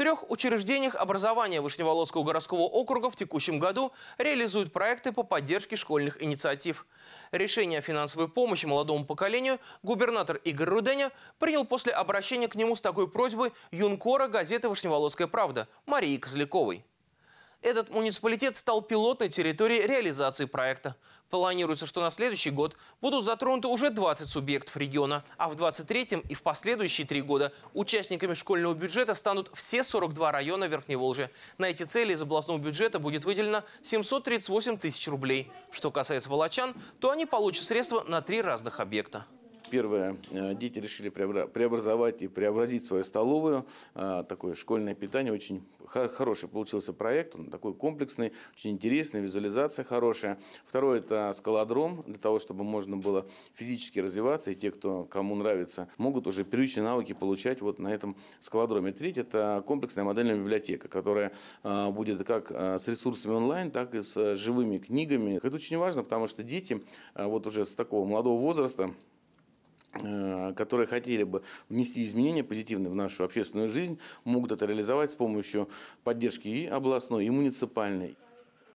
трех учреждениях образования Вышневолодского городского округа в текущем году реализуют проекты по поддержке школьных инициатив. Решение о финансовой помощи молодому поколению губернатор Игорь Руденя принял после обращения к нему с такой просьбой юнкора газеты «Вышневолодская правда» Марии Козляковой. Этот муниципалитет стал пилотной территорией реализации проекта. Планируется, что на следующий год будут затронуты уже 20 субъектов региона, а в 23-м и в последующие три года участниками школьного бюджета станут все 42 района Верхней Волжи. На эти цели из областного бюджета будет выделено 738 тысяч рублей. Что касается волочан, то они получат средства на три разных объекта. Первое, э, дети решили преобразовать и преобразить свою столовую. А, такое школьное питание. Очень хороший получился проект. Он такой комплексный, очень интересный, визуализация хорошая. Второе, это скалодром, для того, чтобы можно было физически развиваться. И те, кто, кому нравится, могут уже первичные навыки получать вот на этом скалодроме. Третье, это комплексная модельная библиотека, которая а, будет как а, с ресурсами онлайн, так и с живыми книгами. Это очень важно, потому что дети вот уже с такого молодого возраста Э, которые хотели бы внести изменения позитивные в нашу общественную жизнь, могут это реализовать с помощью поддержки и областной, и муниципальной.